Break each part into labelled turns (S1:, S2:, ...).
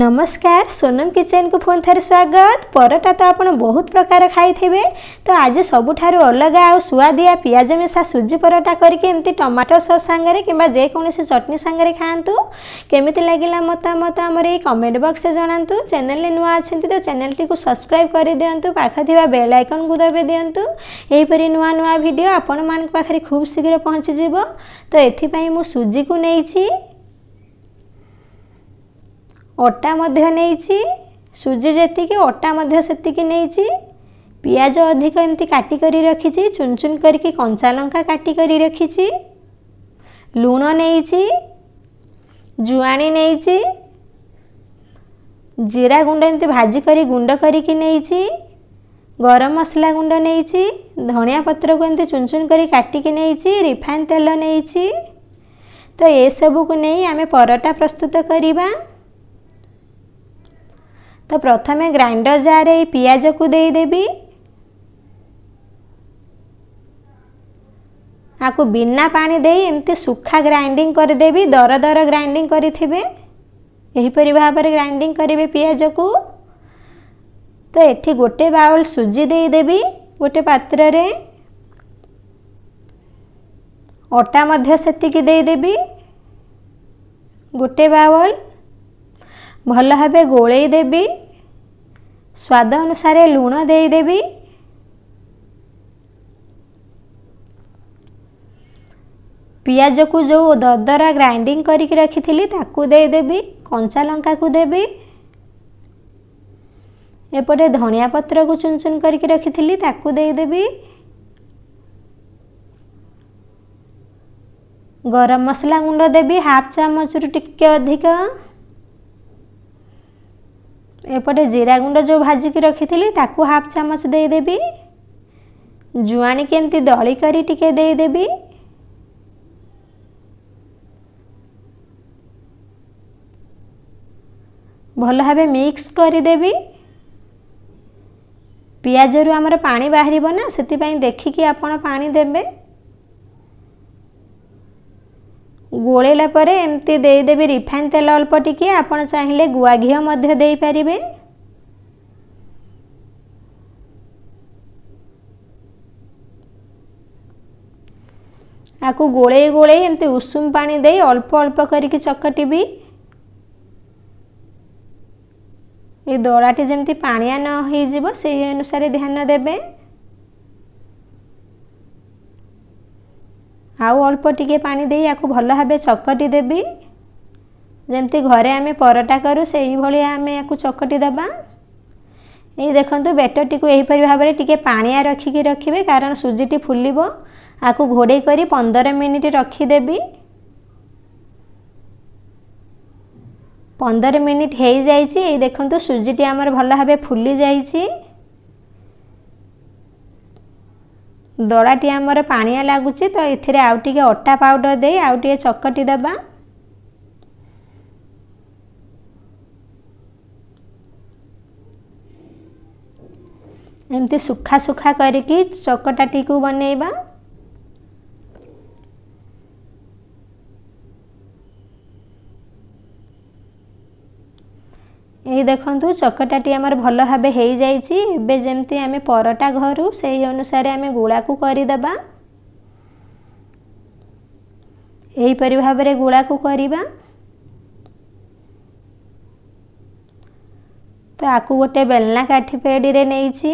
S1: ନମସ୍କାର ସୋନମ କିଚେନକୁ ପୁଣି ଥରେ ସ୍ୱାଗତ ପରଟା ତ ଆପଣ ବହୁତ ପ୍ରକାର ଖାଇଥିବେ ତ ଆଜି ସବୁଠାରୁ ଅଲଗା ଆଉ ସୁଆଦିଆ ପିଆଜ ମିଶା ସୁଜି ପରଟା କରିକି ଏମିତି ଟମାଟୋ ସସ୍ ସାଙ୍ଗରେ କିମ୍ବା ଯେକୌଣସି ଚଟନି ସାଙ୍ଗରେ ଖାଆନ୍ତୁ କେମିତି ଲାଗିଲା ମତାମତ ଆମର ଏଇ କମେଣ୍ଟ ବକ୍ସରେ ଜଣାନ୍ତୁ ଚ୍ୟାନେଲରେ ନୂଆ ଅଛନ୍ତି ତ ଚ୍ୟାନେଲଟିକୁ ସବସ୍କ୍ରାଇବ୍ କରିଦିଅନ୍ତୁ ପାଖ ଥିବା ବେଲ୍ ଆଇକନ୍କୁ ଦବାଇ ଦିଅନ୍ତୁ ଏହିପରି ନୂଆ ନୂଆ ଭିଡ଼ିଓ ଆପଣମାନଙ୍କ ପାଖରେ ଖୁବ୍ ଶୀଘ୍ର ପହଞ୍ଚିଯିବ ତ ଏଥିପାଇଁ ମୁଁ ସୁଜିକୁ ନେଇଛି ଅଟା ମଧ୍ୟ ନେଇଛି ସୁଜି ଯେତିକି ଅଟା ମଧ୍ୟ ସେତିକି ନେଇଛି ପିଆଜ ଅଧିକ ଏମିତି କାଟି କରି ରଖିଛି ଚୁନ୍ ଚୁନ୍ କରିକି କଞ୍ଚା ଲଙ୍କା କାଟି କରି ରଖିଛି ଲୁଣ ନେଇଛି ଜୁଆଣି ନେଇଛି ଜିରା ଗୁଣ୍ଡ ଏମିତି ଭାଜି କରି ଗୁଣ୍ଡ କରିକି ନେଇଛି ଗରମ ମସଲା ଗୁଣ୍ଡ ନେଇଛି ଧଣିଆ ପତ୍ରକୁ ଏମିତି ଚୁନ୍ ଚୁନ୍ କରି କାଟିକି ନେଇଛି ରିଫାଇନ୍ ତେଲ ନେଇଛି ତ ଏସବୁକୁ ନେଇ ଆମେ ପରଟା ପ୍ରସ୍ତୁତ କରିବା પ્રથમ મે ગ્રાઇન્ડર જા રે પિયાજો કુ દે દેવી આ કુ બિના પાણી દે ઇમતે સુખા ગ્રાઇન્ડિંગ કરી દેવી દર દર ગ્રાઇન્ડિંગ કરી થેબે એહી પરિભાવ પર ગ્રાઇન્ડિંગ કરીબે પિયાજો કુ તો એઠી ગોટે બાઉલ સુજી દે દેવી ગોટે પાત્ર રે ઓટા મધ્ય સતી કી દે દેવી ગોટે બાઉલ ભલા હેબે ગોળે દેવી ସ୍ୱାଦ ଅନୁସାରେ ଲୁଣ ଦେଇଦେବି ପିଆଜକୁ ଯେଉଁ ଦଦରା ଗ୍ରାଇଣ୍ଡିଂ କରିକି ରଖିଥିଲି ତାକୁ ଦେଇଦେବି କଞ୍ଚା ଲଙ୍କାକୁ ଦେବି ଏପଟେ ଧନିଆ ପତ୍ରକୁ ଚୁନ୍ ଚୁନ୍ କରିକି ରଖିଥିଲି ତାକୁ ଦେଇଦେବି ଗରମ ମସଲା ଗୁଣ୍ଡ ଦେବି ହାଫ୍ ଚାମଚରୁ ଟିକିଏ ଅଧିକ ଏପଟେ ଜିରା ଗୁଣ୍ଡ ଯେଉଁ ଭାଜିକି ରଖିଥିଲି ତାକୁ ହାଫ୍ ଚାମଚ ଦେଇଦେବି ଜୁଆଣିକି ଏମିତି ଦଳି କରି ଟିକେ ଦେଇଦେବି ଭଲ ଭାବେ ମିକ୍ସ କରିଦେବି ପିଆଜରୁ ଆମର ପାଣି ବାହାରିବ ନା ସେଥିପାଇଁ ଦେଖିକି ଆପଣ ପାଣି ଦେବେ गोलला एमती देदेवी रिफाइन तेल अल्प टिके आप चाहिए गुआ घीपर आपको गोल गोल एमती उषुम पा दे अल्प अल्प करके चकटी ये दराटे जमी पाणिया न से अनुसार ध्यान देवे ଆଉ ଅଳ୍ପ ଟିକେ ପାଣି ଦେଇ ୟାକୁ ଭଲ ଭାବେ ଚକଟି ଦେବି ଯେମିତି ଘରେ ଆମେ ପରଟା କରୁ ସେଇଭଳିଆ ଆମେ ୟାକୁ ଚକଟି ଦେବା ଏଇ ଦେଖନ୍ତୁ ବେଟରଟିକୁ ଏହିପରି ଭାବରେ ଟିକେ ପାଣିଆ ରଖିକି ରଖିବେ କାରଣ ସୁଜିଟି ଫୁଲିବ ଆକୁ ଘୋଡ଼େଇ କରି ପନ୍ଦର ମିନିଟ୍ ରଖିଦେବି ପନ୍ଦର ମିନିଟ୍ ହୋଇଯାଇଛି ଏଇ ଦେଖନ୍ତୁ ସୁଜିଟି ଆମର ଭଲ ଭାବେ ଫୁଲି ଯାଇଛି ଦଳାଟି ଆମର ପାଣିଆ ଲାଗୁଛି ତ ଏଥିରେ ଆଉ ଟିକିଏ ଅଟା ପାଉଡ଼ର ଦେଇ ଆଉ ଟିକିଏ ଚକଟି ଦେବା ଏମିତି ଶୁଖା ଶୁଖା କରିକି ଚକଟାଟିକୁ ବନେଇବା ଏଇ ଦେଖନ୍ତୁ ଚକଟାଟି ଆମର ଭଲ ଭାବେ ହୋଇଯାଇଛି ଏବେ ଯେମିତି ଆମେ ପରଟା ଘରୁ ସେଇ ଅନୁସାରେ ଆମେ ଗୁଳାକୁ କରିଦେବା ଏହିପରି ଭାବରେ ଗୁଳାକୁ କରିବା ତ ଆକୁ ଗୋଟେ ବେଲନା କାଠି ପେଡ଼ିରେ ନେଇଛି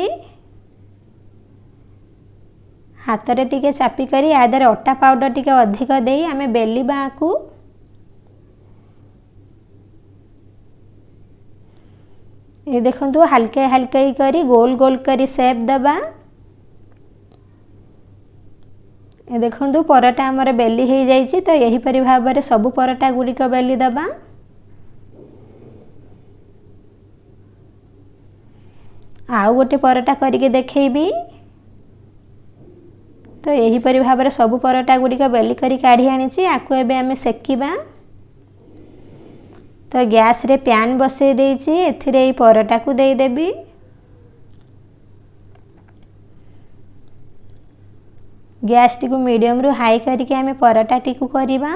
S1: ହାତରେ ଟିକେ ଚାପି କରି ଆଦରେ ଅଟା ପାଉଡ଼ର ଟିକେ ଅଧିକ ଦେଇ ଆମେ ବେଲିବା ଆକୁ ଦେଖନ୍ତୁ ହାଲକା ହାଲକା କରି ଗୋଲ ଗୋଲ କରି ସେପ୍ ଦେବା ଦେଖନ୍ତୁ ପରଟା ଆମର ବେଲି ହୋଇଯାଇଛି ତ ଏହିପରି ଭାବରେ ସବୁ ପରଟା ଗୁଡ଼ିକ ବେଲି ଦେବା ଆଉ ଗୋଟେ ପରଟା କରିକି ଦେଖେଇବି ତ ଏହିପରି ଭାବରେ ସବୁ ପରଟା ଗୁଡ଼ିକ ବେଲି କରି କାଢ଼ି ଆଣିଛି ଆକୁ ଏବେ ଆମେ ସେକିବା ତ ଗ୍ୟାସରେ ପ୍ୟାନ୍ ବସାଇ ଦେଇଛି ଏଥିରେ ଏଇ ପରଟାକୁ ଦେଇଦେବି ଗ୍ୟାସ୍ଟିକୁ ମିଡ଼ିୟମ୍ରୁ ହାଇ କରିକି ଆମେ ପରଟାଟିକୁ କରିବା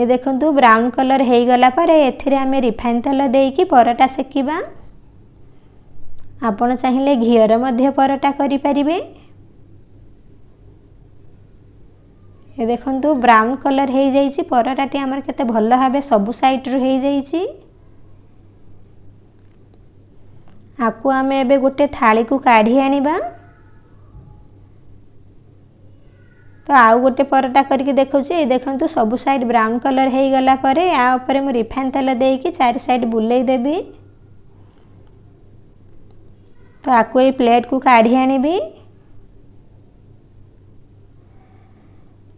S1: ଏ ଦେଖନ୍ତୁ ବ୍ରାଉନ୍ କଲର୍ ହୋଇଗଲା ପରେ ଏଥିରେ ଆମେ ରିଫାଇନ୍ ତେଲ ଦେଇକି ପରଟା ସେକିବା ଆପଣ ଚାହିଁଲେ ଘିଅର ମଧ୍ୟ ପରଟା କରିପାରିବେ এ দেখন্তু ব্রাউন কলর হয়ে যাইছি পরোটাটি আমার কেতে ভালো ভাবে সবু সাইড্রু হয়ে যাইছি আকু আমি এবে গোটে থাড়িকু কাঢ়ি আনিবা তো আউ গোটে পরোটা করিকি দেখুছি এই দেখন্তু সবু সাইড ব্রাউন কলর হয়ে গলা পরে ইয়া উপরে মু রিফাইন তেল দেইকি চারি সাইড বুলেই দেবি তো আকু এই প্লেট কু কাঢ়ি আনিবি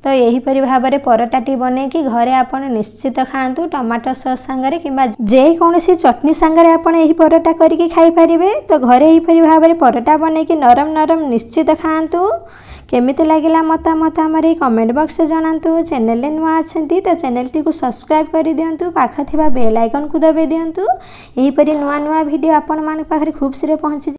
S1: ତ ଏହିପରି ଭାବରେ ପରଟାଟି ବନେଇକି ଘରେ ଆପଣ ନିଶ୍ଚିତ ଖାଆନ୍ତୁ ଟମାଟୋ ସସ୍ ସାଙ୍ଗରେ କିମ୍ବା ଯେକୌଣସି ଚଟଣି ସାଙ୍ଗରେ ଆପଣ ଏହି ପରଟା କରିକି ଖାଇପାରିବେ ତ ଘରେ ଏହିପରି ଭାବରେ ପରଟା ବନେଇକି ନରମ ନରମ ନିଶ୍ଚିତ ଖାଆନ୍ତୁ କେମିତି ଲାଗିଲା ମତାମତ ଆମର ଏଇ କମେଣ୍ଟ ବକ୍ସରେ ଜଣାନ୍ତୁ ଚ୍ୟାନେଲରେ ନୂଆ ଅଛନ୍ତି ତ ଚ୍ୟାନେଲଟିକୁ ସବସ୍କ୍ରାଇବ୍ କରିଦିଅନ୍ତୁ ପାଖ ଥିବା ବେଲ୍ ଆଇକନ୍କୁ ଦବାଇ ଦିଅନ୍ତୁ ଏହିପରି ନୂଆ ନୂଆ ଭିଡ଼ିଓ ଆପଣମାନଙ୍କ ପାଖରେ ଖୁବ୍ ଶୀଘ୍ର ପହଞ୍ଚି